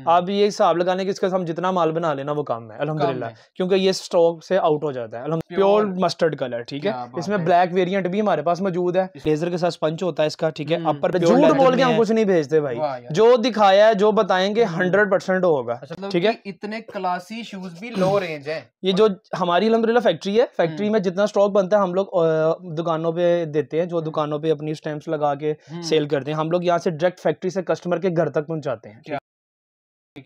हम्म। आप ये हिसाब लगाने की इसका हम जितना माल बना लेना वो कम है ला क्योंकि ये स्टॉक से आउट हो जाता है प्योर मस्टर्ड कलर ठीक है इसमें ब्लैक वेरियंट भी हमारे पास मौजूद है लेजर के साथ स्पंच होता है इसका ठीक है अपर हम्म। तो झूठ बोल के हम कुछ नहीं भेजते भाई जो दिखाया है जो बताएंगे हंड्रेड हम्म। परसेंट होगा अच्छा, मतलब ठीक है इतने क्लासी शूज भी लो रेंज है ये जो हमारी अलहमदिल्ला फैक्ट्री है फैक्ट्री में जितना स्टॉक बनता है हम लोग दुकानों पे देते हैं जो दुकानों पे अपनी स्टैंप्स लगा के सेल करते हैं हम लोग यहाँ से डायरेक्ट फैक्ट्री से कस्टमर के घर तक पहुँचाते हैं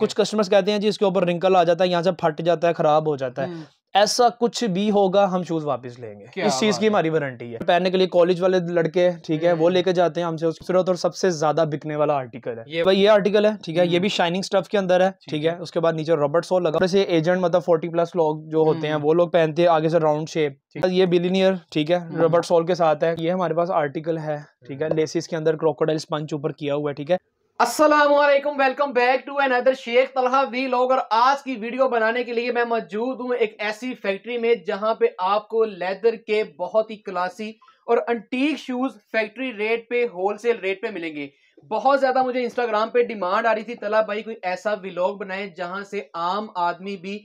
कुछ कस्टमर्स कहते हैं जी इसके ऊपर रिंकल आ जाता है यहाँ से फट जाता है खराब हो जाता है हम्म। ऐसा कुछ भी होगा हम शूज वापस लेंगे इस चीज की हमारी वारंटी है पहनने के लिए कॉलेज वाले लड़के ठीक है वो हम्म। लेके जाते हैं हमसे फिर और सबसे ज्यादा बिकने वाला आर्टिकल है ये भाई ये आर्टिकल है ठीक है ये भी शाइनिंग हम्म। स्टफ के अंदर है ठीक है उसके बाद नीचे रॉबर्ट सोल लगा से एजेंट मतलब फोर्टी प्लस लोग जो होते हैं वो लोग पहनते हैं आगे से राउंड शेप ये बिलीनियर ठीक है रॉबर्ट सोल के साथ है ये हमारे पास आर्टिकल है ठीक है लेसिस के अंदर क्रोकोडाइल स्पंच ऊपर किया हुआ है ठीक है Aslam welcome back to another Sheikh Talha vlog और आज की वीडियो बनाने के लिए मैं मौजूद हूँ एक ऐसी फैक्ट्री में जहाँ पे आपको लेदर के बहुत ही क्लासी और अंटीक शूज़ फैक्ट्री रेट पे होलसेल रेट पे मिलेंगे बहुत ज़्यादा मुझे इंस्टाग्राम पे डिमांड आ रही थी तला भाई कोई ऐसा विलॉग बनाए जहाँ से आम आदमी भी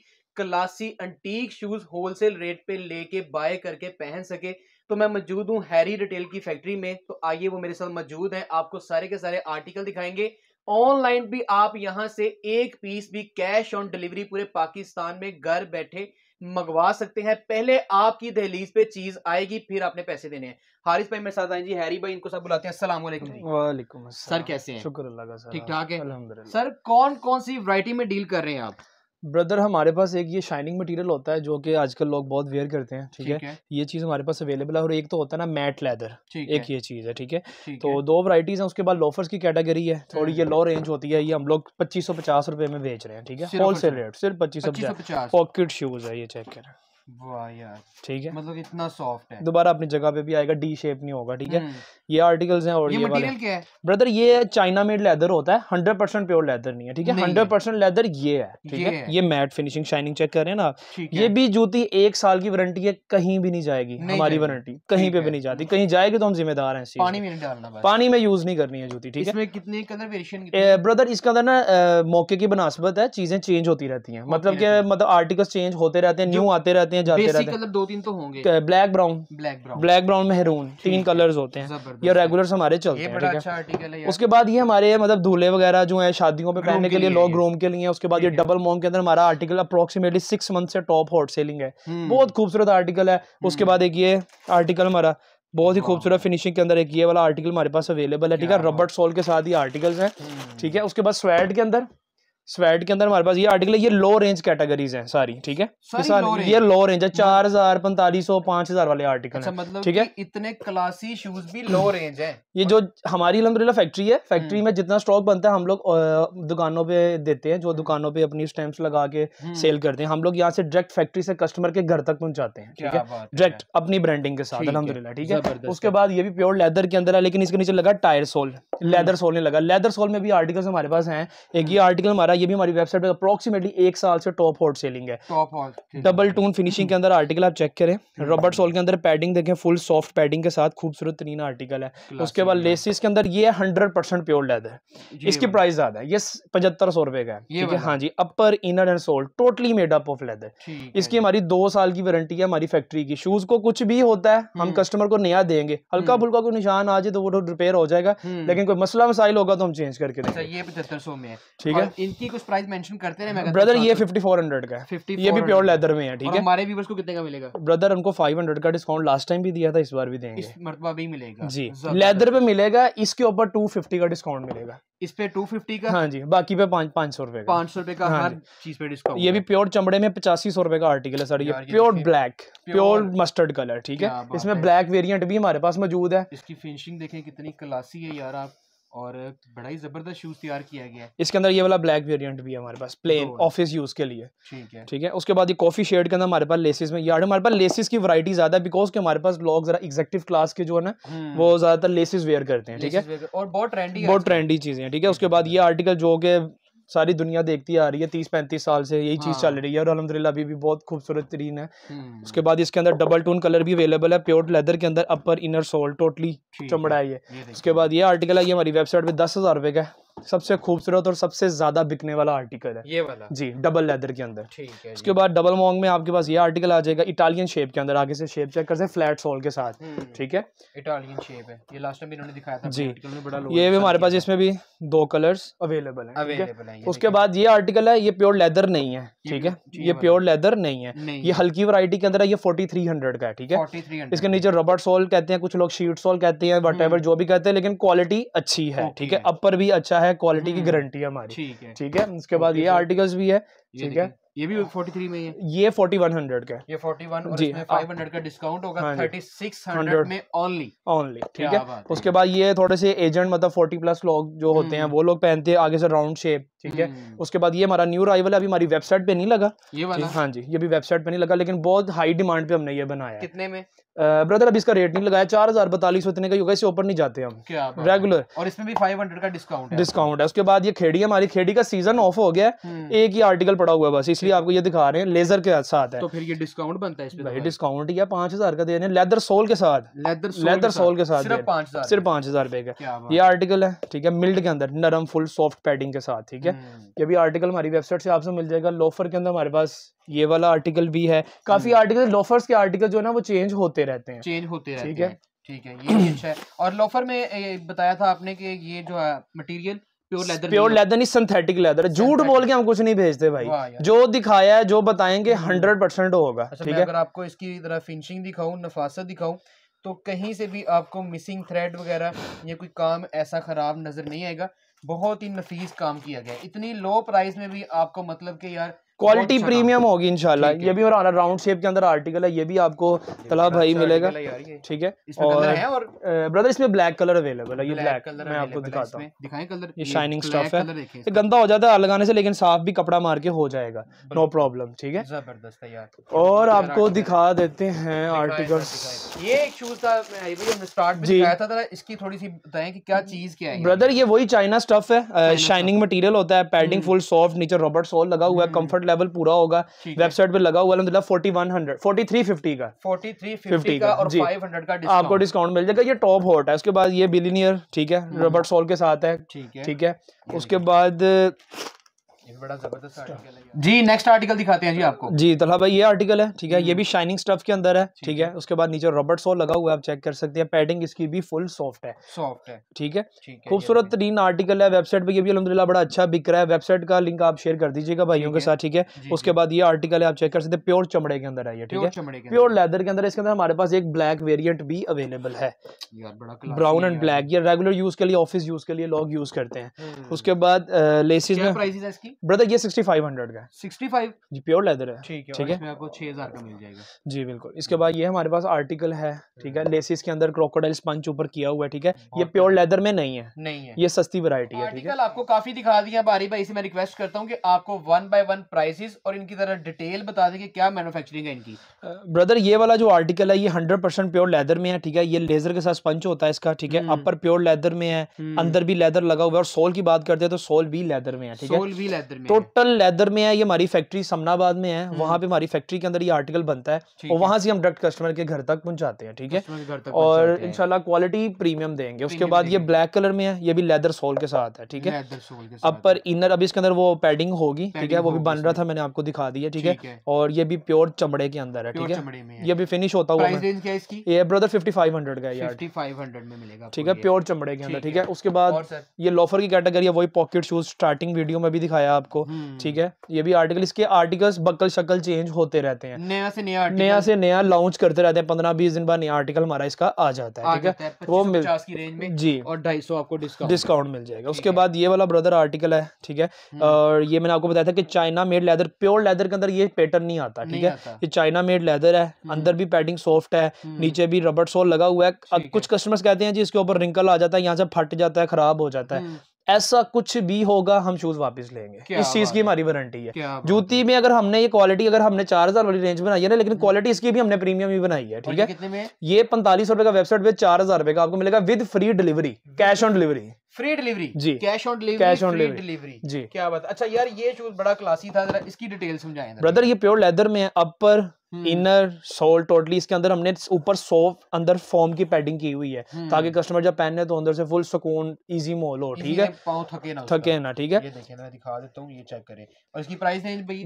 classy antique shoes wholesale rate पे लेके बाय करके पहन सके तो मैं मौजूद हूँ हैरी रिटेल की फैक्ट्री में तो आइए वो मेरे साथ मौजूद है आपको सारे के सारे आर्टिकल दिखाएंगे ऑनलाइन भी आप यहाँ से एक पीस भी कैश ऑन डिलीवरी पूरे पाकिस्तान में घर बैठे मंगवा सकते हैं पहले आपकी दहलीज पे चीज आएगी फिर आपने पैसे देने हैं हारिस भाई मेरे साथ आए जी हैरी भाई इनको सब बुलाते हैं अस्सलाम वालेकुम सर कैसे हैं शुक्र ठीक ठाक है सर कौन कौन सी वरायटी में डील कर रहे हैं आप ब्रदर हमारे पास एक ये शाइनिंग मटेरियल होता है जो कि आजकल लोग बहुत वेयर करते हैं ठीक है? ये चीज़ हमारे पास अवेलेबल है और एक तो होता है ना मैट लेदर एक ये चीज़ है ठीक है तो दो वराइटीज़ हैं उसके बाद लोफर्स की कैटेगरी है थोड़ी ये लो हम्म। रेंज होती है ये हम लोग पच्चीस सौ पचास रुपए में बेच रहे हैं ठीक है होल सेल रेट सिर्फ पच्चीस सौ पचास पॉकेट शूज़ है ये चेक करें ठीक है मतलब इतना सॉफ्ट है दोबारा अपनी जगह पे भी आएगा डी शेप नहीं होगा ठीक है हम्म। ये आर्टिकल्स हैं और ये, ये क्या है ब्रदर ये चाइना मेड लेदर होता है हंड्रेड परसेंट प्योर लेदर नहीं है ठीक है हंड्रेड परसेंट लेदर ये है ठीक है ये मैट फिनिशिंग शाइनिंग चेक कर रहे हैं ना ये भी जूती एक साल की वारंटी है कहीं भी नहीं जाएगी हमारी वारंटी कहीं पे भी नहीं जाती कहीं जाएगी तो हम जिम्मेदार हैं पानी में डालना पानी में यूज नहीं करनी है जूती ठीक है कितने कलर वेरिएशन ब्रदर इसका अंदर ना मौके की बनास्बत है चीजें चेंज होती रहती है मतलब मतलब आर्टिकल्स चेंज होते रहते हैं न्यू आते रहते हैं हैं जाते रहते हैं मतलब दो तीन तो होंगे black brown black brown black brown मेहरून तीन कलर्स होते हैं ये रेगुलर हमारे चलते हैं ठीक है अच्छा उसके बाद ये हमारे मतलब दूल्हे वगैरह जो है शादियों पे पहनने के लिए लोग रोम के लिए उसके बाद ये डबल मोम के अंदर हमारा आर्टिकल अप्रोक्सीमेटली सिक्स मंथ से टॉप हॉट सेलिंग है हम्म। बहुत खूबसूरत आर्टिकल है उसके हम्म। बाद एक ये आर्टिकल हमारा बहुत ही खूबसूरत फिनिशिंग के अंदर एक ये वाला आर्टिकल हमारे पास अवेलेबल है ठीक है रबड़ सोल के साथ ही आर्टिकल्स हैं हम्म। ठीक है उसके बाद स्वेट के अंदर स्वेट के अंदर हमारे पास ये आर्टिकल है ये लो रेंज कैटेगरीज हैं सारी ठीक है सारी, सारी लो ये लो रेंज है चार हजार पैंतालीस सौ पांच हजार वाले आर्टिकल अच्छा, मतलब ठीक है इतने क्लासी शूज भी लो रेंज है ये जो हमारी अलहमदुल्ला फैक्ट्री है फैक्ट्री हम्म। में जितना स्टॉक बनता है हम लोग दुकानों पे देते हैं जो दुकानों पे अपनी स्टैंप्स लगा के सेल हम्म। करते हैं हम लोग यहाँ से डायरेक्ट फैक्ट्री से कस्टमर के घर तक पहुंचाते हैं ठीक है डायरेक्ट अपनी ब्रांडिंग के साथ अलहमदुल्ला ठीक है उसके बाद ये भी प्योर लेदर के अंदर है लेकिन इसके नीचे लगा टायर सोल लेदर सोल ने लगा लेदर सोल में भी आर्टिकल्स हमारे पास है एक ये आर्टिकल हम्म। हमारा ये भी हमारी वेबसाइट पे अप्रोक्सीमेटली एक साल से टॉप हॉट सेलिंग है top hot double tone finishing के अंदर आर्टिकल आप चेक करें रबर हम्म। सोल के अंदर पैडिंग देखें फुल सॉफ्ट पैडिंग के साथ खूबसूरत तरीन आर्टिकल है उसके बाद लेसिस के अंदर ये हंड्रेड परसेंट प्योर लेदर इसकी प्राइस ज्यादा है ये पचहत्तर सौ रुपए का है ठीक है हाँ जी upper inner and sole totally made up of leather इसकी हमारी दो साल की वारंटी है हमारी फैक्ट्री की शूज को कुछ भी होता है हम कस्टमर हम्म। को नया देंगे हल्का हम्म। फुल्का कोई निशान आ जाए तो वो रिपेयर तो हो जाएगा लेकिन कोई मसला मसाइल होगा तो हम चेंज करके अच्छा, ये पचहत्तर सौ में ठीक है की कुछ प्राइस मेंशन करते रहे मैं ब्रदर ये 5400 का है ये भी प्योर लेदर में है ठीक है हमारे व्यूवर्स को कितने का मिलेगा ब्रदर उनको 500 का डिस्काउंट लास्ट टाइम भी दिया था इस बार भी देंगे इस मरतबा भी मिलेगा जी लेदर पे मिलेगा इसके ऊपर 250 का डिस्काउंट मिलेगा इस पे 250 का हाँ जी बाकी पे पाँच पाँच सौ रुपए पाँच सौ रुपए का हाँ हर चीज पे डिस्काउंट ये भी प्योर चमड़े में पचासी सौ रुपए का आर्टिकल है सर ये pure black pure mustard colour ठीक है इसमें ब्लैक वेरिएंट भी हमारे पास मौजूद है इसकी फिनिशिंग देखें कितनी क्लासी है यार आप और बड़ा ही जबरदस्त शूज तैयार किया गया है इसके अंदर ये वाला ब्लैक वेरिएंट भी है हमारे पास प्लेन ऑफिस यूज के लिए ठीक है ठीक है उसके बाद ये कॉफी शेड के अंदर हमारे पास लेसिस में यार हमारे पास लेसिस की वरायटी ज्यादा बिकॉज के हमारे पास लोग जरा एग्जेक्टिव क्लास के जो है ना हम्म। वो ज्यादातर लेसिस वेयर करते हैं ठीक है और बहुत ट्रेंडी बहुत ट्रेंडी चीजें ठीक है उसके बाद ये आर्टिकल जो के सारी दुनिया देखती आ रही है तीस पैंतीस साल से यही चीज़ चल हाँ। रही है और अलहमदिल्ला अभी भी बहुत खूबसूरत तरीन है हम्म। उसके बाद इसके अंदर डबल टोन कलर भी अवेलेबल है प्योर लेदर के अंदर अपर इनर सोल टोटली चमड़ा है ये उसके बाद ये आर्टिकल है ये हमारी वेबसाइट पे दस हज़ार रुपए का है सबसे खूबसूरत और सबसे ज्यादा बिकने वाला आर्टिकल है ये वाला जी डबल लेदर के अंदर ठीक है उसके बाद डबल मॉन्ग में आपके पास ये आर्टिकल आ जाएगा इटालियन शेप के अंदर आगे से शेप चेक करते हैं फ्लैट सोल के साथ हम्म। ठीक है इटालियन शेप है ये लास्ट टाइम इन्होंने दिखाया था जी ये भी हमारे पास इसमें भी दो कलर अवेलेबल है अवेलेबल है उसके बाद ये आर्टिकल है ये प्योर लेदर नहीं है ठीक है ये प्योर लेदर नहीं है ये हल्की वरायटी के अंदर है ये फोर्टी थ्री हंड्रेड का है ठीक है इसके नीचे रबर सोल कहते हैं कुछ लोग शीट सोल कहते हैं वट हम्म। जो भी कहते हैं लेकिन क्वालिटी अच्छी है ठीक है अपर भी अच्छा है है क्वालिटी की गारंटी हम्म, है हमारी ठीक है ठीक है उसके बाद ये आर्टिकल्स भी है ठीक है ये भी 43 में है ये 4100 का ये 41 और जी, इसमें 500 का डिस्काउंट होगा हाँ 3600 में ओनली ओनली ठीक है उसके बाद ये थोड़े से एजेंट मतलब 40 प्लस लोग जो होते हैं हम्म। वो लोग पहनते हैं आगे से राउंड शेप ठीक है हम्म। उसके बाद ये हमारा न्यू राइवल अभी हमारी वेबसाइट पे नहीं लगा ये वाला हाँ जी ये भी वेबसाइट पे नहीं लगा लेकिन बहुत हाई डिमांड पे हमने ये बनाया कितने में ब्रदर अभी इसका रेट नहीं लगाया चार हजार बतालीस इतने का युगा इसे ऊपर नहीं जाते हम रेगुलर और इसमें भी फाइव हंड्रेड का डिस्काउंट डिस्काउंट है उसके बाद ये खेड़ी हमारी खेड़ी का सीजन ऑफ हो गया हम्म। एक ही आर्टिकल पड़ा हुआ है बस इसलिए भी आपको ये दिखा रहे हैं लेजर के साथ है तो फिर ये डिस्काउंट बनता है इसमें भाई डिस्काउंट ही है पांच हजार का दे रहे हैं लेदर सोल के साथ लेदर सोल लेदर सोल के साथ सिर्फ पांच हजार रुपए का ये आर्टिकल है ठीक है मिल्ड के अंदर नरम फुल सॉफ्ट पैडिंग के साथ ठीक है हम्म। ये भी आर्टिकल हमारी वेबसाइट से आपसे मिल जाएगा लोफर के अंदर हमारे पास ये वाला आर्टिकल भी है काफी आर्टिकल हम्म। लोफर्स के आर्टिकल जो है ना वो चेंज होते रहते हैं चेंज होते रहते हैं ठीक है ये अच्छा है और लोफर में बताया था आपने की ये जो है मटीरियल प्योर लेदर नहीं सिंथेटिक लेदर झूठ बोल के हम कुछ नहीं भेजते भाई जो दिखाया है जो बताएंगे हंड्रेड हम्म। परसेंट होगा अच्छा, ठीक है अगर आपको इसकी तरह फिनिशिंग दिखाऊ नफासत दिखाऊ तो कहीं से भी आपको मिसिंग थ्रेड वगैरह या कोई काम ऐसा ख़राब नज़र नहीं आएगा बहुत ही नफीस काम किया गया इतनी लो प्राइस में भी आपको मतलब कि यार क्वालिटी प्रीमियम होगी इनशाला ये भी हमारा राउंड शेप के अंदर आर्टिकल है ये भी आपको तला भाई मिलेगा ठीक है अच्छा, अच्छा और ब्रदर इसमें ब्लैक कलर अवेलेबल है ये ब्लैक मैं आपको दिखाता हूँ ये शाइनिंग स्टफ है ये गंदा हो जाता है लगाने से लेकिन साफ भी कपड़ा मार के हो जाएगा नो प्रॉब्लम ठीक है जबरदस्त है और आपको दिखा देते हैं आर्टिकल ये एक शूज था इसकी थोड़ी सी बताए की क्या चीज क्या है ब्रदर ये वही चाइना स्टफ है शाइनिंग मटीरियल होता है पैडिंग फुल सॉफ्ट नीचे रबर सोल लगा हुआ है कम्फर्ट हम्म। लेवल पूरा होगा वेबसाइट पे लगा हुआ forty one hundred forty three fifty का फोर्टी थ्री फिफ्टी का और जी का आपको डिस्काउंट मिल जाएगा ये टॉप हॉट है उसके बाद ये बिलीनियर ठीक है रबर्ट हम्म। सॉल के साथ है ठीक है उसके बाद जी नेक्स्ट आर्टिकल दिखाते हैं जी आपको जी तला भाई ये आर्टिकल है ठीक है ये भी शाइनिंग हम्म। स्टफ के अंदर है ठीक है उसके बाद नीचे रबड़ सोल लगा हुआ है आप चेक कर सकते हैं पैडिंग इसकी भी फुल सॉफ्ट है सॉफ्ट है ठीक है खूबसूरत तरीन आर्टिकल है वेबसाइट पे ये भी अलहमदिल्ला बड़ा अच्छा बिक रहा है वेबसाइट का लिंक आप शेयर कर दीजिएगा भाइयों के साथ ठीक है उसके बाद ये आर्टिकल है आप चेक कर सकते हैं प्योर चमड़े के अंदर है ये ठीक है प्योर लेदर के अंदर इसके अंदर हमारे पास एक ब्लैक वेरियंट भी अवेलेबल है ब्राउन एंड ब्लैक ये रेगुलर यूज के लिए ऑफिस यूज के लिए लोग यूज करते हैं हम्म। उसके बाद लेसिस ब्रदर ये सिक्सटी फाइव हंड्रेड का सिक्सटी फाइव जी प्योर लेदर है ठीक है ठीक है आपको छह हजार का मिल जाएगा जी बिल्कुल इसके बाद ये हमारे पास आर्टिकल है ठीक है लेसिस हम्म। के अंदर क्रोकोडाइल स्पंच ऊपर किया हुआ है ठीक है ये प्योर लेदर में नहीं है नहीं है ये सस्ती वरायटी है ठीक आपको काफी दिखा दिया बारी भाई से मैं रिक्वेस्ट करता हूँ की आपको वन बाय वन प्राइसिस और इनकी तरह डिटेल बता दें क्या मैनुफेक्चरिंग है इनकी ब्रदर ये वाला जो आर्टिकल है ये हंड्रेड परसेंट प्योर लेदर में है ठीक है ये लेजर के साथ स्पंच होता है इसका ठीक है अपर प्योर लेदर में है हम्म। अंदर भी लेदर लगा हुआ है और सोल की बात करते हैं तो सोल भी लेदर में है ठीक है सोल भी लेदर में टोटल लेदर में है ये हमारी फैक्ट्री समनाबाद में है हम्म। वहाँ पे हमारी फैक्ट्री के अंदर ये आर्टिकल बनता है और वहाँ से हम डायरेक्ट कस्टमर के घर तक पहुँचाते हैं ठीक है और इनशाला क्वालिटी प्रीमियम देंगे उसके बाद ये ब्लैक कलर में है ये भी लेदर सोल के साथ है ठीक है अब पर इनर अभी इसके अंदर वो पैडिंग होगी ठीक है वो भी बन रहा था मैंने आपको दिखा दिया ठीक है और ये भी प्योर चमड़े के अंदर है ठीक है ये भी फिनिश होता हुआ ये ब्रदर फिफ्टी फाइव हंड्रेड का यार में मिलेगा ठीक है प्योर चमड़े के अंदर ठीक है उसके बाद ये लोफर की कैटेगरी है वही पॉकेट शूज स्टार्टिंग वीडियो में भी दिखाया आप आपको ठीक हम्म। है ये भी आर्टिकल इसके आर्टिकल्स बकल शक्ल चेंज होते रहते हैं नया से नया नया से नया लॉन्च करते रहते हैं पंद्रह बीस दिन बाद नया आर्टिकल हमारा इसका आ जाता है ठीक है वो मिल जी और ढाई सौ आपको डिस्काउंट मिल जाएगा उसके बाद ये वाला ब्रदर आर्टिकल है ठीक है हम्म। और ये मैंने आपको बताया था कि China made leather pure leather के अंदर ये पैटर्न नहीं आता ठीक है ये चाइना मेड लेदर है हम्म। अंदर भी पैटिंग सॉफ्ट है नीचे भी रबड़ सोल लगा हुआ है कुछ कस्टमर्स कहते हैं जी इसके ऊपर रिंकल आ जाता है यहाँ से फट जाता है खराब हो जाता है ऐसा कुछ भी होगा हम शूज वापस लेंगे इस चीज की हमारी वारंटी है जूती में अगर हमने ये क्वालिटी अगर हमने चार हजार वाली रेंज बनाई है ना लेकिन क्वालिटी इसकी भी हमने प्रीमियम ही बनाई है ठीक है ये पैंतालीस रुपए का वेबसाइट पे चार हजार रुपए का आपको मिलेगा with free delivery cash on delivery free delivery जी cash on delivery cash on delivery जी क्या बात अच्छा यार ये शूज बड़ा क्लासी था जरा इसकी डिटेल समझाएं ब्रदर ये प्योर लेदर में है अपर इनर सोल टोटली इसके अंदर हमने ऊपर सोफ अंदर फॉर्म की पैडिंग की हुई है हम्म। ताकि कस्टमर जब पहने तो अंदर से फुल सुकून इजी मोल हो ठीक है थके ना थके ना ठीक है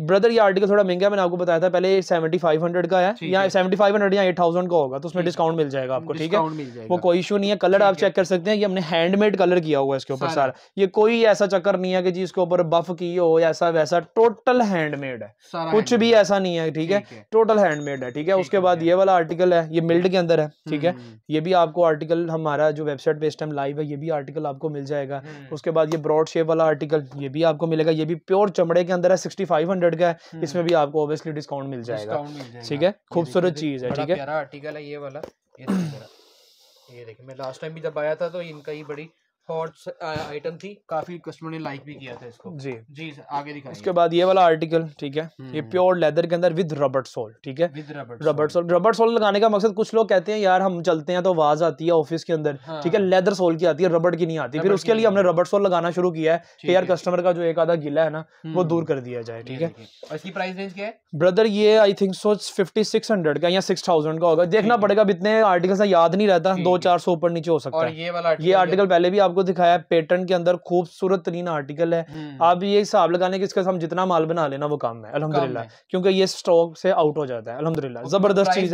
ब्रदर ये आर्टिकल थोड़ा महंगा मैंने आपको बताया था पहले सेवेंटी फाइव हंड्रेड का है या सेवेंटी फाइव हंड्रेड या एट थाउजेंड का होगा तो उसमें डिस्काउंट मिल जाएगा आपको ठीक है वो कोई इशू नहीं है कलर आप चेक कर सकते हैं ये हमने हैंडमेड कलर किया हुआ है इसके ऊपर सारा ये कोई ऐसा चक्कर नहीं है कि जी इसके ऊपर बफ की हो ऐसा वैसा टोटल हैंडमेड है कुछ भी ऐसा नहीं है ठीक है टोटल टोटल हैंडमेड है ठीक है उसके बाद ये वाला आर्टिकल है ये मिल्ड के अंदर है ठीक है हम्म, हम्म। ये भी आपको आर्टिकल हमारा जो वेबसाइट पे इस टाइम लाइव है ये भी आर्टिकल आपको मिल जाएगा हम्म। उसके बाद ये ब्रॉड शेप वाला आर्टिकल ये भी आपको मिलेगा ये भी प्योर चमड़े के अंदर है सिक्सटी फाइव हंड्रेड का है इसमें भी आपको ऑब्वियसली डिस्काउंट मिल जाएगा ठीक है खूबसूरत चीज है ठीक है आर्टिकल है ये वाला ये देखिए मैं लास्ट टाइम भी जब आया था तो इनका ही बड़ी हॉट आइटम uh, थी काफी कस्टमर ने लाइक भी किया था इसको जी जी आगे दिखाइए इसके बाद ये वाला आर्टिकल ठीक है ये प्योर हम्म। लेदर के अंदर विद रबर सोल ठीक है with rubber rubber sole rubber sole लगाने का मकसद कुछ लोग कहते हैं यार हम चलते हैं तो आवाज आती है ऑफिस के अंदर हाँ। ठीक है लेदर सोल की आती है रबड़ की नहीं आती फिर उसके लिए हमने रबर सोल लगाना शुरू किया है कि यार कस्टमर का जो एक आधा गिला है ना वो हम्म। दूर कर दिया जाए ठीक है इसकी प्राइस रेंज क्या है ब्रदर ये I think so fifty six hundred का या सिक्स थाउजेंड का होगा देखना पड़ेगा इतने आर्टिकल याद नहीं रहता दो चार सौ ऊपर नीचे हो सकता है ये आर्टिकल पहले भी आप आपको दिखाया पेटर्न के अंदर खूबसूरत तरीन आर्टिकल है हम्म। आप ये हिसाब लगाने की इसका हम जितना माल बना लेना वो काम है अलहमदिल्ला क्योंकि ये स्टॉक से आउट हो जाता है अलहमदिल्ला जबरदस्त चीज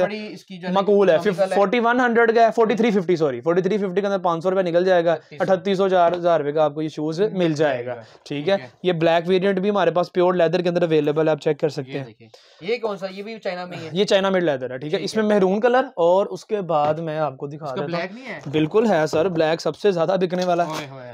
है मकबूल है फोर्टी वन हंड्रेड का forty three fifty sorry forty three fifty के अंदर पांच सौ रुपया निकल जाएगा अठतीस सौ चार हजार रुपए का आपको ये शूज हम्म, मिल जाएगा ठीक है ये ब्लैक वेरियंट भी हमारे पास प्योर लेदर के अंदर अवेलेबल है आप चेक कर सकते हैं ये कौन सा ये भी चाइना में है ये चाइना मेड लेदर है ठीक है इसमें मेहरून कलर और उसके बाद मैं आपको दिखा रहा ब्लैक नहीं है बिल्कुल है सर ब्लैक सबसे ज्यादा बिकने वाला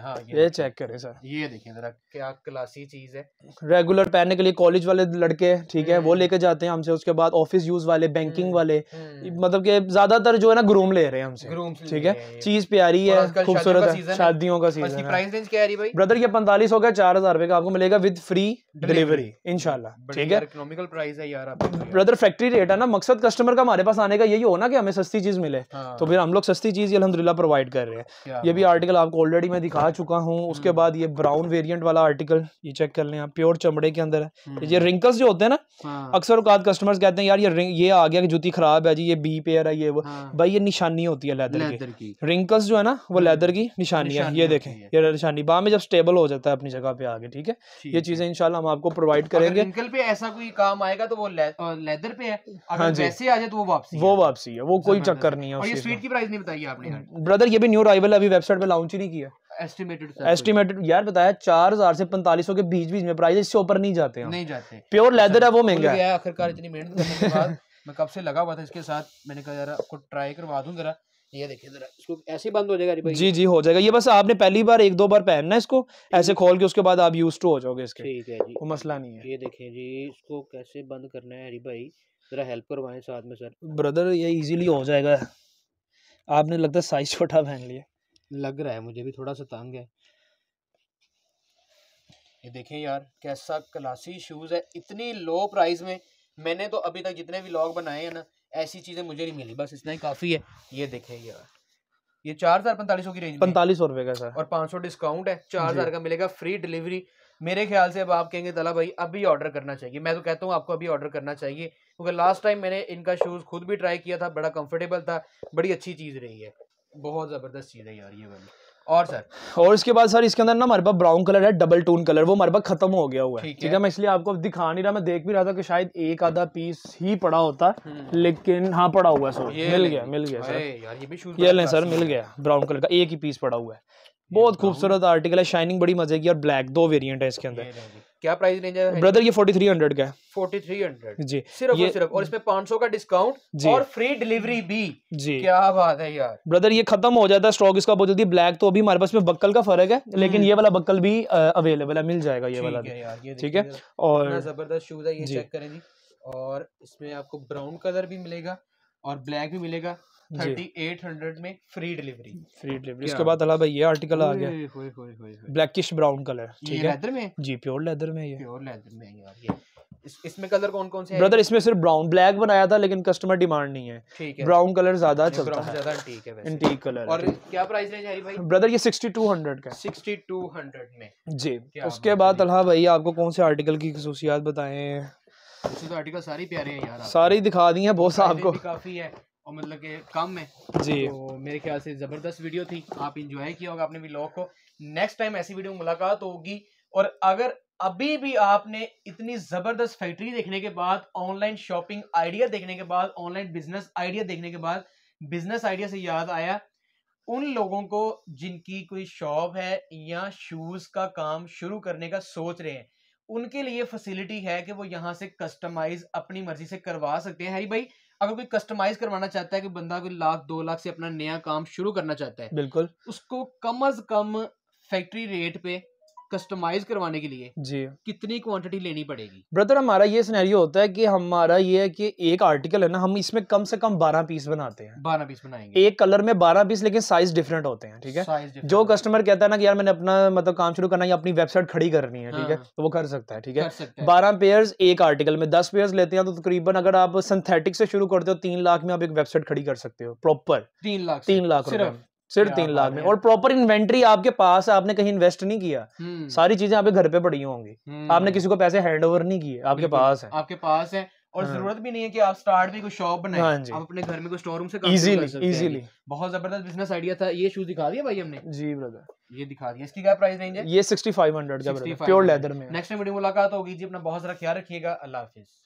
हाँ, ये, चेक करें सर ये देखिए जरा क्या क्लासी चीज है रेगुलर पहनने के लिए कॉलेज वाले लड़के ठीक है वो हम्म। लेके जाते हैं हमसे उसके बाद ऑफिस यूज वाले बैंकिंग हम्म, वाले हम्म। मतलब के ज्यादातर जो है ना ग्रूम ले रहे हैं हमसे ठीक है चीज प्यारी है खूबसूरत है शादियों का सीजन प्राइस रेंज क्या है भाई ब्रदर ये पैंतालीस हो गया चार हजार रुपए का आपको मिलेगा विद फ्री डिलीवरी इनशाला ठीक है इकोनॉमिकल प्राइस है यार ब्रदर फैक्ट्री रेट है ना मकसद कस्टमर का हमारे पास आने का यही हो ना कि हमें सस्ती चीज मिले हाँ। तो फिर हम लोग सस्ती चीज अलहमदिल्ला प्रोवाइड कर रहे हैं ये भी आर्टिकल आपको ऑलरेडी मैं दिखा चुका हूँ हम्म। उसके बाद ये ब्राउन वेरियंट वाला आर्टिकल ये चेक कर लें आप प्योर चमड़े के अंदर है ये रिंकल्स हम्म। जो होते हैं ना हाँ। अक्सर औकात कस्टमर्स कहते हैं यार ये ये आ गया कि जूती खराब है जी ये बी पेयर है ये वो हाँ। भाई ये निशानी होती है लेदर की रिंकल्स जो है ना वो लेदर हम्म। की निशानी है ये देखें ये निशानी बाद में जब स्टेबल हो जाता है अपनी जगह पे आगे ठीक है ये चीजें इनशाला हम आपको प्रोवाइड करेंगे रिंकल पे ऐसा कोई काम आएगा तो वो ले, लेदर पे है अगर हाँ वैसे आ जाए तो वो वापसी वो वापसी है वो कोई चक्कर नहीं है और ये स्वीट की प्राइस नहीं बताई आपने ब्रदर ये भी न्यू राइवल अभी वेबसाइट पे लॉन्च ही नहीं किया एस्टिमेटेड यार बताया चार हजार से पैंतालीस के बीच बीच में प्राइस इससे ऊपर नहीं जाते हैं नहीं जाते प्योर लेदर है वो महंगा है आखिरकार इतनी मेहनत करने के बाद मैं कब से लगा हुआ था इसके साथ मैंने कहा यार आपको ट्राई करवा दूं जरा ये देखिए जरा इसको ऐसे बंद हो जाएगा जी जी हो जाएगा ये बस आपने पहली बार एक दो बार पहनना इसको हम्म। ऐसे खोल के उसके बाद आप यूज टू हो जाओगे इसके ठीक है जी मसला नहीं है ये जी इसको कैसे बंद करना है भाई जरा हेल्प करवाएं साथ में सर ब्रदर ये इजीली हो जाएगा आपने लगता है साइज छोटा पहन लिया लग रहा है मुझे भी थोड़ा सा तंग है ये देखें यार कैसा क्लासी शूज़ है इतनी लो प्राइस में मैंने तो अभी तक जितने भी लॉग बनाए हैं ना ऐसी चीज़ें मुझे नहीं मिली बस इतना ही काफ़ी है ये देखे ये ये चार हज़ार पैंतालीस की रेंज पैंतालीस सौ रुपए का सर और पांच सौ डिस्काउंट है चार हज़ार का मिलेगा फ्री डिलीवरी मेरे ख्याल से अब आप कहेंगे तला भाई अभी ऑर्डर करना चाहिए मैं तो कहता हूँ आपको अभी ऑर्डर करना चाहिए क्योंकि लास्ट टाइम मैंने इनका शूज़ खुद भी ट्राई किया था बड़ा कंफर्टेबल था बड़ी अच्छी चीज़ रही है बहुत ज़बरदस्त चीज़ है यार ये वाली और सर और इसके बाद सर इसके अंदर ना हमारे पास ब्राउन कलर है डबल टून कलर वो हमारे पास खत्म हो गया हुआ है ठीक है मैं इसलिए आपको दिखा नहीं रहा मैं देख भी रहा था कि शायद एक आधा पीस ही पड़ा होता हम्म। लेकिन हाँ पड़ा हुआ है सर मिल गया मिल गया सर ये लें सर मिल गया ब्राउन कलर का एक ही पीस पड़ा हुआ है बहुत खूबसूरत आर्टिकल है शाइनिंग बड़ी मजे की और ब्लैक दो वेरिएंट है इसके अंदर क्या प्राइस रेंज है ब्रदर ये 4300 का है 4300 जी सिर्फ ये, और सिर्फ और इसमें 500 का डिस्काउंट और फ्री डिलीवरी भी जी क्या बात है यार ब्रदर ये खत्म हो जाता है स्टॉक इसका बहुत जल्दी ब्लैक तो अभी हमारे पास में बक्कल का फर्क है हम्म। लेकिन ये वाला बक्कल भी अवेलेबल है मिल जाएगा ये वाला ठीक है और जबरदस्त शूज है ये चेक करें जी और इसमें आपको ब्राउन कलर भी मिलेगा और ब्लैक भी मिलेगा थर्टी एट हंड्रेड में फ्री डिलीवरी फ्री डिलीवरी इसके बाद अला भाई ये आर्टिकल आ गया ब्लैकिश ब्राउन कलर ठीक है लेदर में जी प्योर लेदर में ये प्योर लेदर में ये इसमें कलर कौन कौन से ब्रदर इसमें सिर्फ ब्राउन ब्लैक बनाया था लेकिन कस्टमर डिमांड नहीं है ठीक है ब्राउन कलर ज्यादा चलता है ज्यादा ठीक है वैसे कलर और क्या प्राइस रेंज है भाई ब्रदर ये 6200 का 6200 में जी उसके बाद अल्हा भाई आपको कौन से आर्टिकल की खसूसियात बताएं तो आर्टिकल सारी प्यारे हैं यार सारी दिखा दी हैं बहुत आपको काफी है और मतलब के कम है जी तो मेरे ख्याल से ज़बरदस्त वीडियो थी आप इंजॉय किया होगा आपने व्लॉग को नेक्स्ट टाइम ऐसी वीडियो मुलाकात होगी और अगर अभी भी आपने इतनी ज़बरदस्त फैक्ट्री देखने के बाद ऑनलाइन शॉपिंग आइडिया देखने के बाद ऑनलाइन बिजनेस आइडिया देखने के बाद बिजनेस आइडिया से याद आया उन लोगों को जिनकी कोई शॉप है या शूज़ का काम शुरू करने का सोच रहे हैं उनके लिए फैसिलिटी है कि वो यहाँ से कस्टमाइज अपनी मर्जी से करवा सकते हैं हरी भाई अगर कोई कस्टमाइज करवाना चाहता है कि बंदा कोई लाख दो लाख से अपना नया काम शुरू करना चाहता है बिल्कुल उसको कम अज कम फैक्ट्री रेट पे कस्टमाइज करवाने के लिए जी कितनी क्वांटिटी लेनी पड़ेगी ब्रदर हमारा ये सिनेरियो होता है कि हमारा ये है कि एक आर्टिकल है ना हम इसमें कम से कम बारह पीस बनाते हैं बारह पीस बनाएंगे एक कलर में बारह पीस लेकिन साइज डिफरेंट होते हैं ठीक है जो कस्टमर कहता है ना कि यार मैंने अपना मतलब काम शुरू करना या अपनी वेबसाइट खड़ी करनी है ठीक है हाँ। तो वो कर सकता है ठीक है बारह पेयर एक आर्टिकल में दस पेयर लेते हैं तो तकरीबन अगर आप सिंथेटिक से शुरू करते हो तीन लाख में आप एक वेबसाइट खड़ी कर सकते हो प्रॉपर तीन लाख तीन लाख सिर्फ तीन लाख में और प्रॉपर इन्वेंट्री आपके पास आपने कहीं इन्वेस्ट नहीं किया हम्म। सारी चीजें आपके घर पे पड़ी होंगी हम्म। आपने किसी को पैसे हैंड ओवर नहीं किए आपके पास है आपके पास है और हाँ। जरूरत भी नहीं है कि आप स्टार्ट में कोई शॉप बनाए हाँ आप अपने घर में कोई स्टोर रूम से इजीली इजीली बहुत जबरदस्त बिजनेस आइडिया था ये शूज दिखा दिया भाई हमने जी ब्रदर ये दिखा दिया इसकी क्या प्राइस रेंज है ये सिक्सटी 6500 का प्योर लेदर में नेक्स्ट वीडियो मुलाकात होगी जी अपना बहुत सारा ख्याल रखिएगा अल्लाह हाफिज़